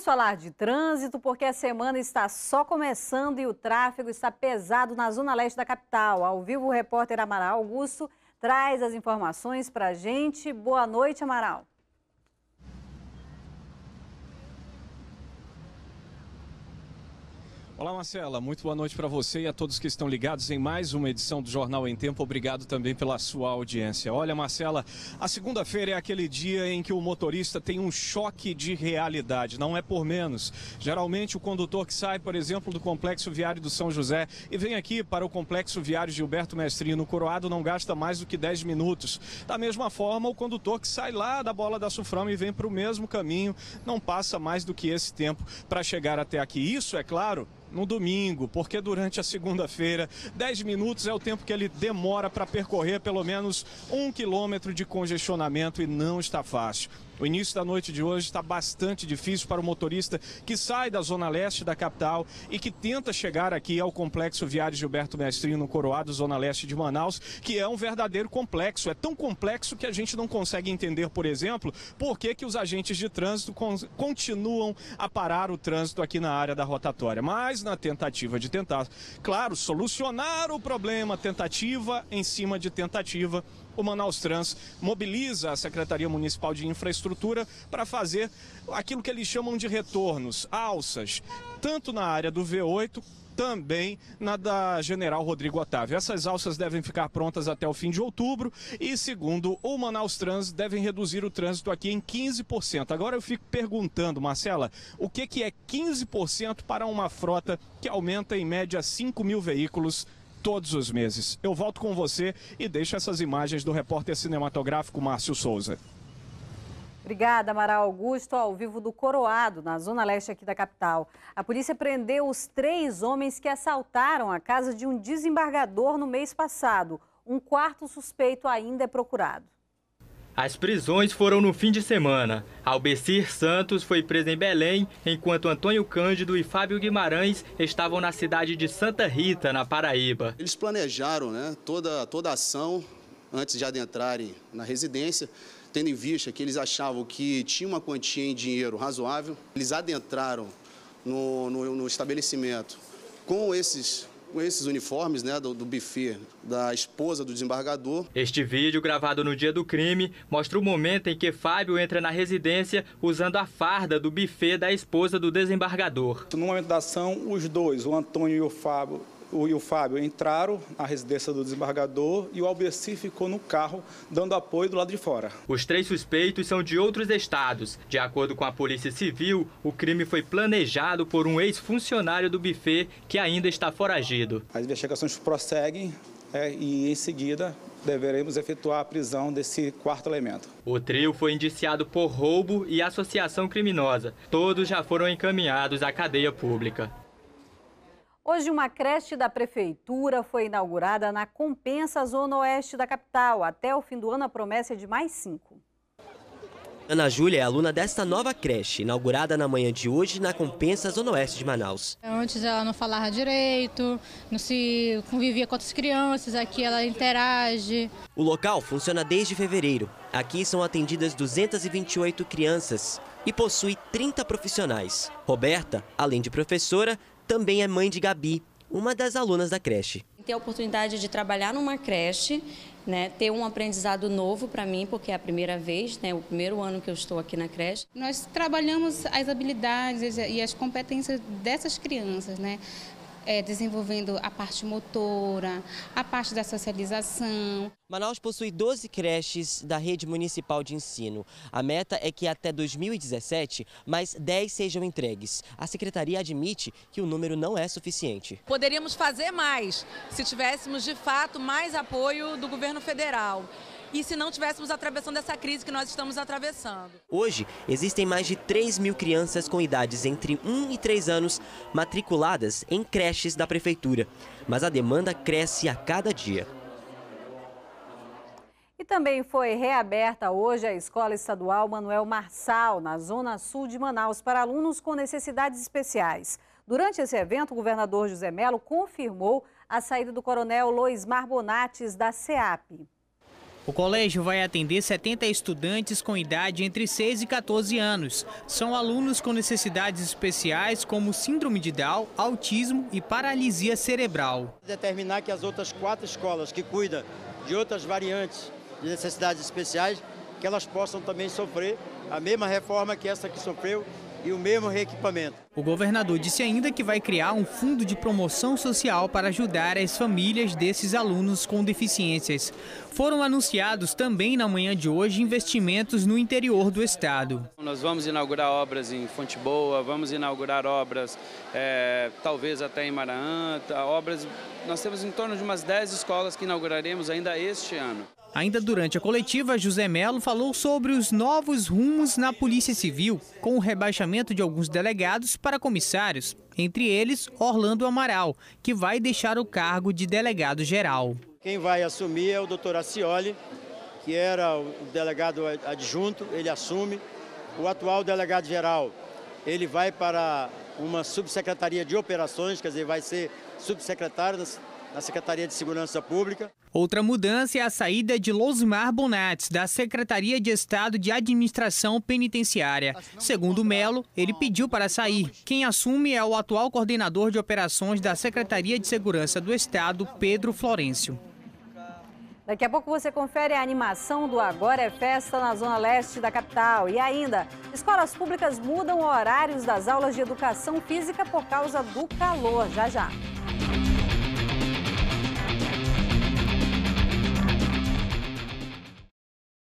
Vamos falar de trânsito, porque a semana está só começando e o tráfego está pesado na zona leste da capital. Ao vivo, o repórter Amaral Augusto traz as informações para a gente. Boa noite, Amaral. Olá, Marcela. Muito boa noite para você e a todos que estão ligados em mais uma edição do Jornal em Tempo. Obrigado também pela sua audiência. Olha, Marcela, a segunda-feira é aquele dia em que o motorista tem um choque de realidade, não é por menos. Geralmente, o condutor que sai, por exemplo, do Complexo Viário do São José e vem aqui para o Complexo Viário Gilberto Mestrinho no Coroado não gasta mais do que 10 minutos. Da mesma forma, o condutor que sai lá da Bola da Suframa e vem para o mesmo caminho não passa mais do que esse tempo para chegar até aqui. Isso, é claro, no domingo, porque durante a segunda-feira, 10 minutos é o tempo que ele demora para percorrer pelo menos um quilômetro de congestionamento e não está fácil. O início da noite de hoje está bastante difícil para o motorista que sai da zona leste da capital e que tenta chegar aqui ao complexo viário Gilberto Mestrinho, no Coroado, zona leste de Manaus, que é um verdadeiro complexo. É tão complexo que a gente não consegue entender, por exemplo, por que, que os agentes de trânsito continuam a parar o trânsito aqui na área da rotatória. Mas na tentativa de tentar, claro, solucionar o problema, tentativa em cima de tentativa, o Manaus Trans mobiliza a Secretaria Municipal de Infraestrutura para fazer aquilo que eles chamam de retornos, alças, tanto na área do V8 também na da General Rodrigo Otávio. Essas alças devem ficar prontas até o fim de outubro e, segundo o Manaus Trans, devem reduzir o trânsito aqui em 15%. Agora eu fico perguntando, Marcela, o que, que é 15% para uma frota que aumenta em média 5 mil veículos todos os meses. Eu volto com você e deixo essas imagens do repórter cinematográfico Márcio Souza. Obrigada, Amaral Augusto, ao vivo do Coroado, na zona leste aqui da capital. A polícia prendeu os três homens que assaltaram a casa de um desembargador no mês passado. Um quarto suspeito ainda é procurado. As prisões foram no fim de semana. Albecir Santos foi preso em Belém, enquanto Antônio Cândido e Fábio Guimarães estavam na cidade de Santa Rita, na Paraíba. Eles planejaram né, toda, toda a ação antes de adentrarem na residência, tendo em vista que eles achavam que tinha uma quantia em dinheiro razoável. Eles adentraram no, no, no estabelecimento com esses com esses uniformes né, do, do buffet da esposa do desembargador. Este vídeo, gravado no dia do crime, mostra o momento em que Fábio entra na residência usando a farda do buffet da esposa do desembargador. No momento da ação, os dois, o Antônio e o Fábio, o, e o Fábio entraram na residência do desembargador e o Albeci ficou no carro dando apoio do lado de fora. Os três suspeitos são de outros estados. De acordo com a Polícia Civil, o crime foi planejado por um ex-funcionário do buffet que ainda está foragido. As investigações prosseguem é, e, em seguida, deveremos efetuar a prisão desse quarto elemento. O trio foi indiciado por roubo e associação criminosa. Todos já foram encaminhados à cadeia pública. Hoje, uma creche da prefeitura foi inaugurada na Compensa, zona oeste da capital. Até o fim do ano, a promessa é de mais cinco. Ana Júlia é aluna desta nova creche, inaugurada na manhã de hoje na Compensa Zona Oeste de Manaus. Antes ela não falava direito, não se convivia com outras crianças, aqui ela interage. O local funciona desde fevereiro. Aqui são atendidas 228 crianças e possui 30 profissionais. Roberta, além de professora, também é mãe de Gabi, uma das alunas da creche. Ter a oportunidade de trabalhar numa creche, né, ter um aprendizado novo para mim, porque é a primeira vez, né, o primeiro ano que eu estou aqui na creche. Nós trabalhamos as habilidades e as competências dessas crianças, né? é, desenvolvendo a parte motora, a parte da socialização. Manaus possui 12 creches da rede municipal de ensino. A meta é que até 2017, mais 10 sejam entregues. A secretaria admite que o número não é suficiente. Poderíamos fazer mais se tivéssemos, de fato, mais apoio do governo federal e se não tivéssemos atravessando essa crise que nós estamos atravessando. Hoje, existem mais de 3 mil crianças com idades entre 1 e 3 anos matriculadas em creches da prefeitura, mas a demanda cresce a cada dia. E também foi reaberta hoje a Escola Estadual Manuel Marçal, na Zona Sul de Manaus, para alunos com necessidades especiais. Durante esse evento, o governador José Melo confirmou a saída do coronel Lois Marbonates da SEAP. O colégio vai atender 70 estudantes com idade entre 6 e 14 anos. São alunos com necessidades especiais como síndrome de Down, autismo e paralisia cerebral. Determinar que as outras quatro escolas que cuidam de outras variantes de necessidades especiais, que elas possam também sofrer a mesma reforma que essa que sofreu e o mesmo reequipamento. O governador disse ainda que vai criar um fundo de promoção social para ajudar as famílias desses alunos com deficiências. Foram anunciados também na manhã de hoje investimentos no interior do estado. Nós vamos inaugurar obras em Fonte Boa, vamos inaugurar obras é, talvez até em Maraanta, obras. Nós temos em torno de umas 10 escolas que inauguraremos ainda este ano. Ainda durante a coletiva, José Melo falou sobre os novos rumos na Polícia Civil, com o rebaixamento de alguns delegados para comissários, entre eles Orlando Amaral, que vai deixar o cargo de delegado-geral. Quem vai assumir é o doutor Acioli, que era o delegado adjunto, ele assume. O atual delegado-geral, ele vai para uma subsecretaria de operações, quer dizer, vai ser subsecretário na Secretaria de Segurança Pública. Outra mudança é a saída de Losmar Bonates, da Secretaria de Estado de Administração Penitenciária. Segundo Melo, ele pediu para sair. Quem assume é o atual coordenador de operações da Secretaria de Segurança do Estado, Pedro Florencio. Daqui a pouco você confere a animação do Agora é Festa na Zona Leste da capital. E ainda, escolas públicas mudam horários das aulas de educação física por causa do calor. Já já.